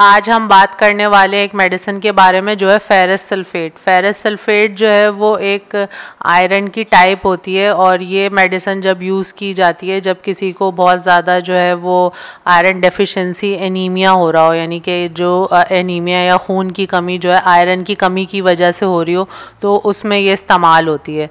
आज हम बात करने वाले एक मेडिसिन के बारे में जो है फेरस सल्फेट फेरस सल्फेट जो है वो एक आयरन की टाइप होती है और ये मेडिसिन जब यूज़ की जाती है जब किसी को बहुत ज़्यादा जो है वो आयरन डेफिशिएंसी एनीमिया हो रहा हो यानी कि जो एनीमिया या खून की कमी जो है आयरन की कमी की वजह से हो रही हो तो उसमें ये इस्तेमाल होती है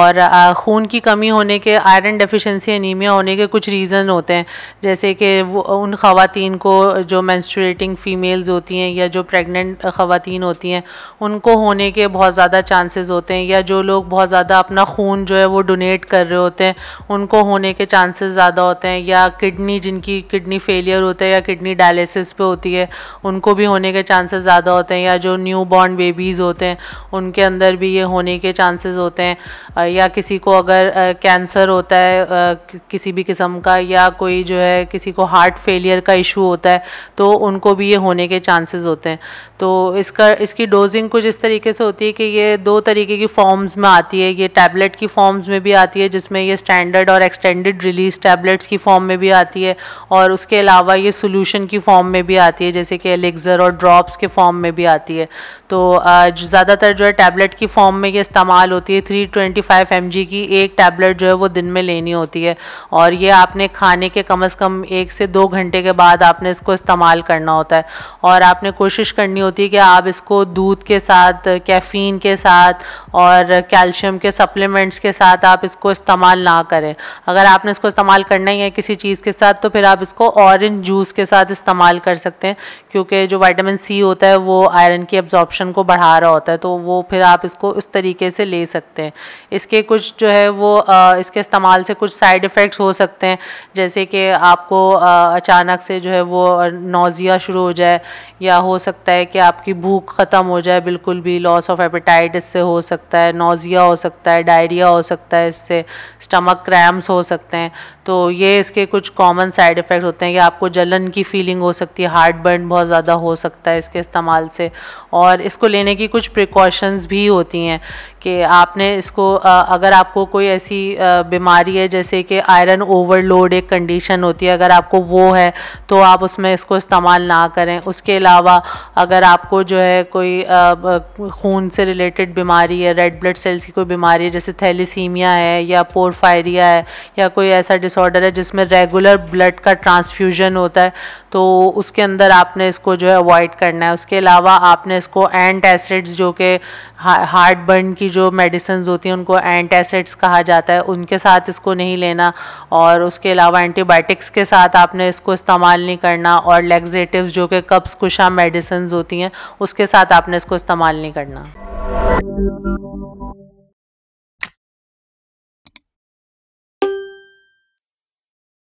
और खून की कमी होने के आयरन डेफिशेंसी एनीमिया होने के कुछ रीज़न होते हैं जैसे कि उन ख़वान को जो मैंस्ट्रेटिंग फ़ीमेल्स होती हैं या जो प्रेग्नेंट ख़वान होती हैं उनको होने के बहुत ज़्यादा चांसेस होते हैं या जो लोग बहुत ज़्यादा अपना खून जो है वो डोनेट कर रहे होते हैं उनको होने के चांसेस ज़्यादा होते हैं या किडनी जिनकी किडनी फेलियर होता है या किडनी डायलिसिस पे होती है उनको भी होने के चांसेस ज़्यादा होते हैं या जो न्यू बॉर्न बेबीज़ होते हैं उनके अंदर भी ये होने के चांसेस होते हैं या किसी को अगर कैंसर होता है किसी भी किस्म का या कोई जो है किसी को हार्ट फेलियर का इशू होता है तो उनको भी ये होने के चांसेस होते हैं तो इसका इसकी डोजिंग कुछ इस तरीके से होती है कि ये दो तरीके की फॉर्म्स में आती है ये टैबलेट की फॉर्म्स में भी आती है जिसमें ये स्टैंडर्ड और एक्सटेंडेड रिलीज टैबलेट्स की फॉर्म में भी आती है और उसके अलावा ये सोल्यूशन की फॉर्म में भी आती है जैसे कि एलेक्जर और ड्रॉप्स के फॉर्म में भी आती है तो ज़्यादातर जो है टैबलेट की फॉर्म में ये इस्तेमाल होती है three twenty five M G की एक टैबलेट जो है वो दिन में लेनी होती है और ये आपने खाने के कम अज़ कम एक से दो घंटे के बाद आपने इसको इस्तेमाल करना होता है है और आपने कोशिश करनी होती है कि आप इसको दूध के साथ कैफ़ीन के साथ और कैल्शियम के सप्लीमेंट्स के साथ आप इसको इस्तेमाल ना करें अगर आपने इसको इस्तेमाल करना ही है किसी चीज़ के साथ तो फिर आप इसको ऑरेंज जूस के साथ इस्तेमाल कर सकते हैं क्योंकि जो वाइटामिन सी होता है वो आयरन की एब्जॉर्प्शन को बढ़ा रहा होता है तो वो फिर आप इसको उस तरीके से ले सकते हैं इसके कुछ जो है वो इसके इस्तेमाल से कुछ साइड इफ़ेक्ट्स हो सकते हैं जैसे कि आपको अचानक से जो है वो नोज़िया शुरू हो हो जाए या हो सकता है कि आपकी भूख ख़त्म हो जाए बिल्कुल भी लॉस ऑफ एपेटाइट इससे हो सकता है नोज़िया हो सकता है डायरिया हो सकता है इससे स्टमक क्रैम्स हो सकते हैं तो ये इसके कुछ कॉमन साइड इफ़ेक्ट होते हैं कि आपको जलन की फीलिंग हो सकती है हार्ट बर्न बहुत ज़्यादा हो सकता है इसके इस्तेमाल से और इसको लेने की कुछ प्रिकॉशंस भी होती हैं कि आपने इसको अगर आपको कोई ऐसी बीमारी है जैसे कि आयरन ओवरलोड एक कंडीशन होती है अगर आपको वो है तो आप उसमें इसको इस्तेमाल ना करें करें उसके अलावा अगर आपको जो है कोई खून से रिलेटेड बीमारी है रेड ब्लड सेल्स की कोई बीमारी है जैसे थैलीसीमिया है या पोरफायरिया है या कोई ऐसा डिसऑर्डर है जिसमें रेगुलर ब्लड का ट्रांसफ्यूजन होता है तो उसके अंदर आपने इसको जो है अवॉइड करना है उसके अलावा आपने इसको एंट एसिड्स जो कि हार्ट बर्न की जो मेडिसिन होती हैं उनको एंट एसिड्स कहा जाता है उनके साथ इसको नहीं लेना और उसके अलावा एंटीबायोटिक्स के साथ आपने इसको इस्तेमाल नहीं करना और लेग्जेटिव जो कि कप्स कुशा मेडिसिन होती हैं उसके साथ आपने इसको इस्तेमाल नहीं करना